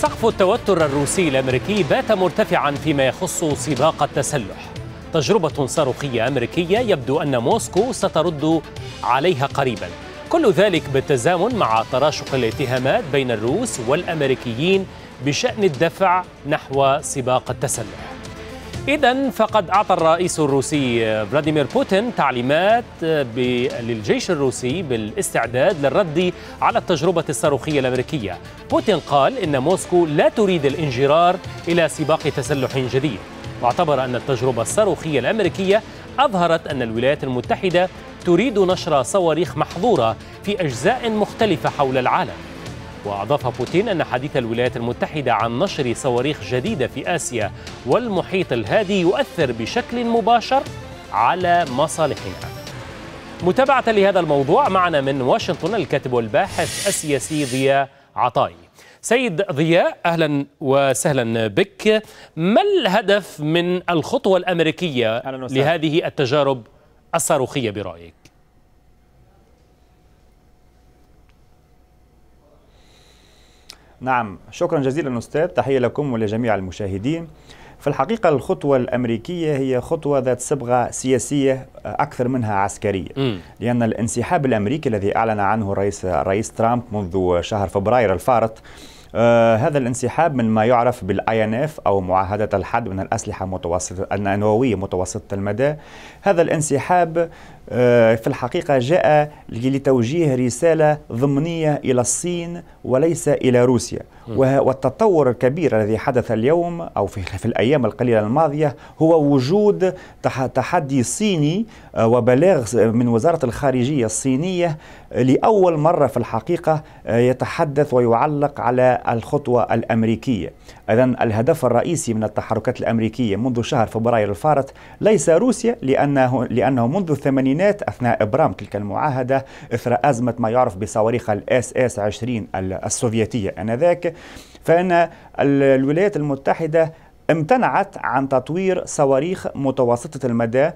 سقف التوتر الروسي الامريكي بات مرتفعا فيما يخص سباق التسلح. تجربة صاروخية امريكية يبدو ان موسكو سترد عليها قريبا. كل ذلك بالتزامن مع تراشق الاتهامات بين الروس والامريكيين بشان الدفع نحو سباق التسلح. إذا فقد أعطى الرئيس الروسي فلاديمير بوتين تعليمات للجيش الروسي بالاستعداد للرد على التجربة الصاروخية الأمريكية بوتين قال إن موسكو لا تريد الانجرار إلى سباق تسلح جديد واعتبر أن التجربة الصاروخية الأمريكية أظهرت أن الولايات المتحدة تريد نشر صواريخ محظورة في أجزاء مختلفة حول العالم وأضاف بوتين أن حديث الولايات المتحدة عن نشر صواريخ جديدة في آسيا والمحيط الهادي يؤثر بشكل مباشر على مصالحنا متابعة لهذا الموضوع معنا من واشنطن الكاتب والباحث السياسي ضياء عطائي سيد ضياء أهلا وسهلا بك ما الهدف من الخطوة الأمريكية لهذه التجارب الصاروخية برأيك؟ نعم شكرا جزيلا أستاذ تحية لكم ولجميع المشاهدين في الحقيقة الخطوة الأمريكية هي خطوة ذات صبغة سياسية آه، أكثر منها عسكرية م. لأن الانسحاب الأمريكي الذي أعلن عنه الرئيس, الرئيس ترامب منذ شهر فبراير الفارط آه هذا الانسحاب من ما يعرف بالاي ان اف او معاهده الحد من الاسلحه المتوسطه النوويه متوسطه المدى هذا الانسحاب آه، في الحقيقة جاء لتوجيه رسالة ضمنية إلى الصين وليس إلى روسيا والتطور الكبير الذي حدث اليوم أو في, الأيام القليلة الماضية هو وجود تحدي صيني آه، وبلاغ من وزارة الخارجية الصينية لأول مرة في الحقيقة آه، يتحدث ويعلق على الخطوة الأمريكية إذا الهدف الرئيسي من التحركات الأمريكية منذ شهر فبراير الفارط ليس روسيا لأنه, لأنه منذ الثمانينات الثمانينات أثناء إبرام تلك المعاهدة إثر أزمة ما يعرف بصواريخ الاس اس 20 السوفيتية آنذاك فإن الولايات المتحدة امتنعت عن تطوير صواريخ متوسطة المدى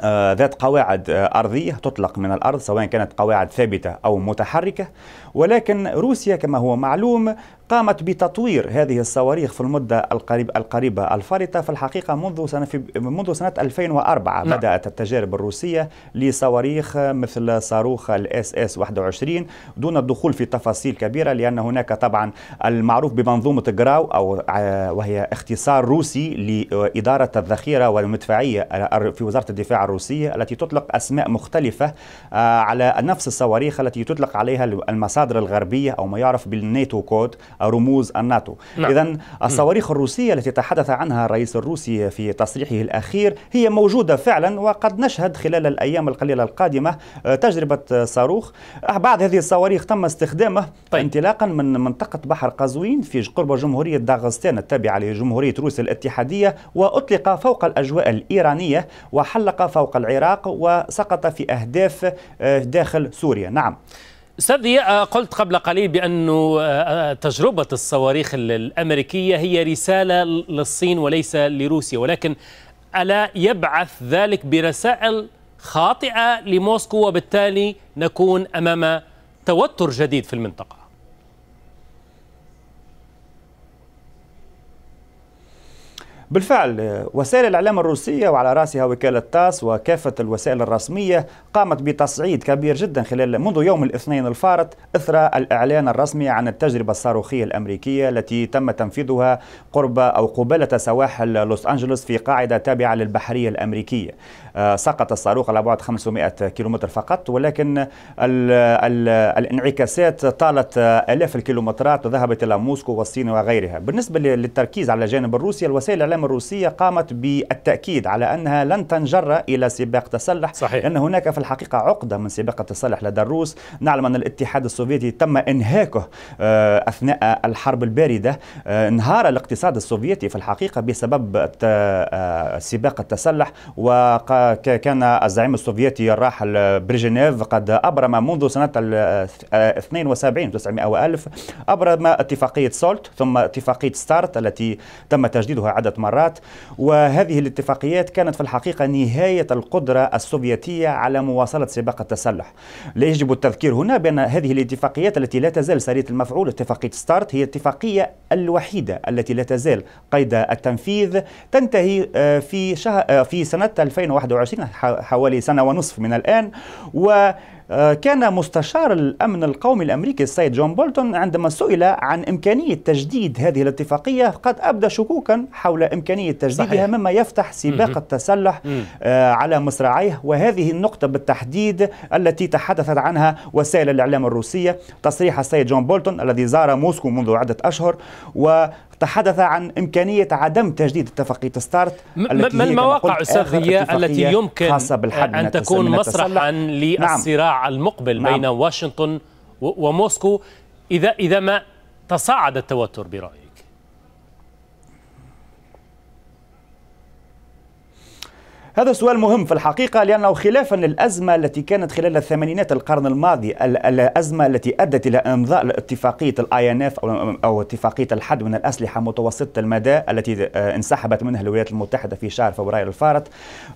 آه، ذات قواعد آه، أرضية تطلق من الأرض سواء كانت قواعد ثابتة أو متحركة ولكن روسيا كما هو معلوم قامت بتطوير هذه الصواريخ في المدة القريب القريبة الفارطة في الحقيقة منذ سنة في منذ سنة 2004 نعم. بدأت التجارب الروسية لصواريخ مثل صاروخ الاس اس 21 دون الدخول في تفاصيل كبيرة لأن هناك طبعا المعروف بمنظومة جراو أو آه، وهي اختصار روسي لإدارة الذخيرة والمدفعية في وزارة الدفاع الروسية التي تطلق أسماء مختلفة آه، على نفس الصواريخ التي تطلق عليها المصادر الغربية أو ما يعرف بالناتو كود رموز الناتو نعم. إذا الصواريخ الروسية التي تحدث عنها الرئيس الروسي في تصريحه الأخير هي موجودة فعلا وقد نشهد خلال الأيام القليلة القادمة آه، تجربة صاروخ آه، بعض هذه الصواريخ تم استخدامه طيب. انطلاقا من منطقة بحر قزوين في قرب جمهورية داغستان التابعة لجمهورية روسيا الاتحادية وأطلق فوق الأجواء الإيرانية وحلق فوق العراق وسقط في أهداف آه، داخل سوريا نعم استاذ آه، قلت قبل قليل بانه آه، تجربه الصواريخ الامريكيه هي رساله للصين وليس لروسيا ولكن الا يبعث ذلك برسائل خاطئه لموسكو وبالتالي نكون امام توتر جديد في المنطقه بالفعل وسائل الإعلام الروسية وعلى رأسها وكالة تاس وكافة الوسائل الرسمية قامت بتصعيد كبير جدا خلال منذ يوم الاثنين الفارط إثر الإعلان الرسمي عن التجربة الصاروخية الأمريكية التي تم تنفيذها قرب أو قبالة سواحل لوس أنجلوس في قاعدة تابعة للبحرية الأمريكية آه، سقط الصاروخ على بعد 500 كيلومتر فقط ولكن ال ال الانعكاسات طالت آلاف الكيلومترات وذهبت إلى موسكو والصين وغيرها بالنسبة للتركيز على الجانب الروسي الوسائل الإعلام الإعلام الروسية قامت بالتأكيد على أنها لن تنجر إلى سباق تسلح صحيح. لأن هناك في الحقيقة عقدة من سباق التسلح لدى الروس نعلم أن الاتحاد السوفيتي تم إنهاكه آه، أثناء الحرب الباردة آه، انهار الاقتصاد السوفيتي في الحقيقة بسبب آه، سباق التسلح وكان الزعيم السوفيتي الراحل بريجنيف قد أبرم منذ سنة 72 900 وألف أبرم اتفاقية سولت ثم اتفاقية ستارت التي تم تجديدها عدة مرات مرات وهذه الاتفاقيات كانت في الحقيقة نهاية القدرة السوفيتية على مواصلة سباق التسلح لا يجب التذكير هنا بأن هذه الاتفاقيات التي لا تزال سارية المفعول اتفاقية ستارت هي الاتفاقية الوحيدة التي لا تزال قيد التنفيذ تنتهي آه، في شهر آه، في سنة 2021 حوالي سنة ونصف من الآن و آه، كان مستشار الأمن القومي الأمريكي السيد جون بولتون عندما سئل عن إمكانية تجديد هذه الاتفاقية قد أبدى شكوكا حول إمكانية تجديدها صحيح. مما يفتح سباق التسلح آه، على مصراعيه وهذه النقطة بالتحديد التي تحدثت عنها وسائل الإعلام الروسية تصريح السيد جون بولتون الذي زار موسكو منذ عدة أشهر و تحدث عن إمكانية عدم تجديد اتفاقية ستارت ما المواقع أستاذ التي يمكن خاصة بالحد أن تكون مسرحا نعم. للصراع نعم. المقبل نعم. بين واشنطن وموسكو إذا إذا ما تصاعد التوتر برأيك هذا سؤال مهم في الحقيقة لأنه خلافا للأزمة التي كانت خلال الثمانينات القرن الماضي الأزمة التي أدت إلى إمضاء اتفاقية الاي ان اف أو اتفاقية الحد من الأسلحة متوسطة المدى التي آه، انسحبت منها الولايات المتحدة في شهر فبراير الفارط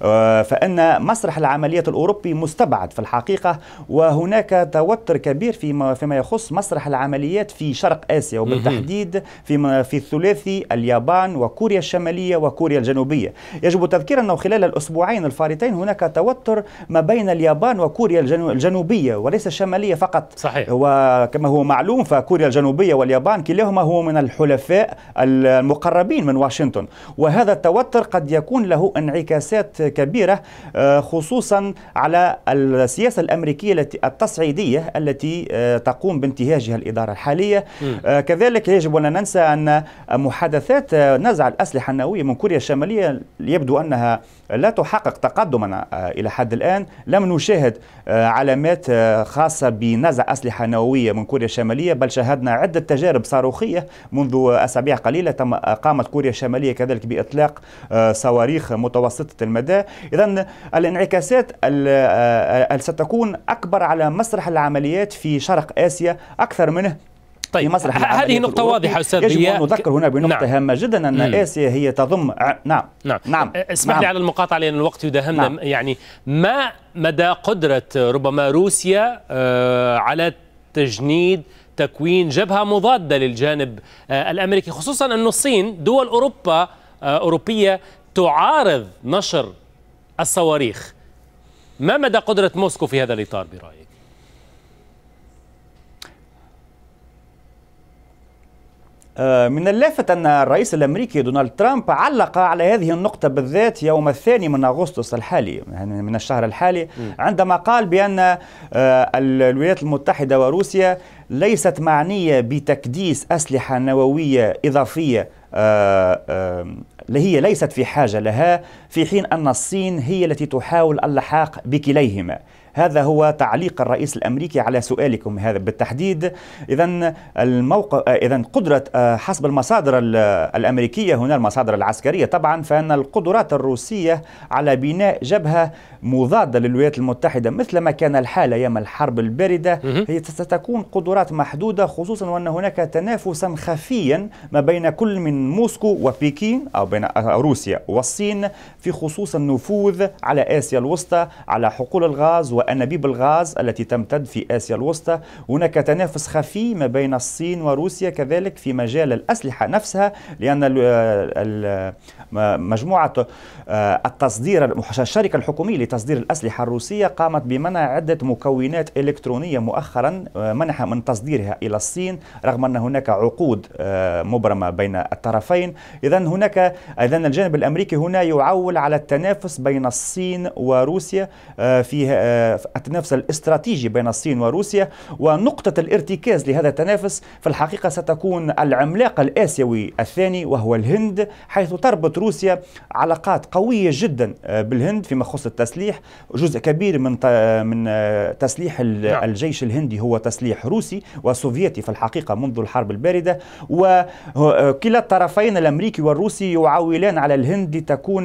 آه، فإن مسرح العمليات الأوروبي مستبعد في الحقيقة وهناك توتر كبير فيما فيما يخص مسرح العمليات في شرق آسيا وبالتحديد في, في الثلاثي اليابان وكوريا الشمالية وكوريا الجنوبية يجب التذكير أنه خلال الأسبوع الأسبوعين الفارتين هناك توتر ما بين اليابان وكوريا الجنوبية وليس الشمالية فقط صحيح وكما هو معلوم فكوريا الجنوبية واليابان كلاهما هو من الحلفاء المقربين من واشنطن وهذا التوتر قد يكون له انعكاسات كبيرة آه، خصوصا على السياسة الأمريكية التي التصعيدية التي آه، تقوم بانتهاجها الإدارة الحالية م. آه، كذلك يجب أن ننسى أن محادثات نزع الأسلحة النووية من كوريا الشمالية يبدو أنها لا تحقق تقدما آه، إلى حد الآن لم نشاهد آه، علامات آه، خاصة بنزع أسلحة نووية من كوريا الشمالية بل شاهدنا عدة تجارب صاروخية منذ أسابيع قليلة تم قامت كوريا الشمالية كذلك بإطلاق صواريخ متوسطة المدى إذا الانعكاسات ستكون أكبر على مسرح العمليات في شرق آسيا أكثر منه طيب في هذه نقطة واضحة أستاذ يجب أن نذكر هنا بنقطة نعم. هامة جدا أن مم. آسيا هي تضم نعم نعم, نعم. اسمح نعم. لي على المقاطعة لأن الوقت يداهمنا نعم. يعني ما مدى قدرة ربما روسيا آه، على تجنيد تكوين جبهة مضادة للجانب آه، الأمريكي خصوصا أن الصين دول أوروبا آه، أوروبية تعارض نشر الصواريخ ما مدى قدرة موسكو في هذا الإطار برأيك؟ آه، من اللافت أن الرئيس الأمريكي دونالد ترامب علق على هذه النقطة بالذات يوم الثاني من أغسطس الحالي يعني من الشهر الحالي عندما قال بأن آه، الولايات المتحدة وروسيا ليست معنية بتكديس أسلحة نووية إضافية آه، هي ليست في حاجة لها في حين أن الصين هي التي تحاول اللحاق بكليهما هذا هو تعليق الرئيس الامريكي على سؤالكم هذا بالتحديد اذا الموقف اذا قدره آه، حسب المصادر الامريكيه هنا المصادر العسكريه طبعا فان القدرات الروسيه على بناء جبهه مضاده للولايات المتحده مثل ما كان الحال ايام الحرب البارده هي ستكون قدرات محدوده خصوصا وان هناك تنافسا خفيا ما بين كل من موسكو وبكين او بين آه، روسيا والصين في خصوص النفوذ على اسيا الوسطى على حقول الغاز و وأنابيب الغاز التي تمتد في آسيا الوسطى هناك تنافس خفي ما بين الصين وروسيا كذلك في مجال الأسلحة نفسها لأن مجموعة آه، التصدير الشركة الحكومية لتصدير الأسلحة الروسية قامت بمنع عدة مكونات إلكترونية مؤخرا آه، منعها من تصديرها إلى الصين رغم أن هناك عقود آه، مبرمة بين الطرفين إذا هناك إذا الجانب الأمريكي هنا يعول على التنافس بين الصين وروسيا في التنافس الاستراتيجي بين الصين وروسيا ونقطة الارتكاز لهذا التنافس في الحقيقة ستكون العملاق الآسيوي الثاني وهو الهند حيث تربط روسيا علاقات قوية جدا آه، بالهند فيما يخص التسليح جزء كبير من من آه، تسليح نعم. الجيش الهندي هو تسليح روسي وسوفيتي في الحقيقة منذ الحرب الباردة وكلا آه، الطرفين الأمريكي والروسي يعولان على الهند لتكون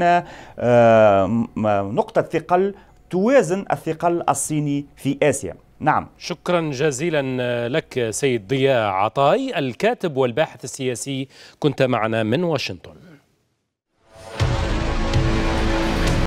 نقطة ثقل توازن الثقل الصيني في آسيا نعم شكرا جزيلا لك سيد ضياء عطاي الكاتب والباحث السياسي كنت معنا من واشنطن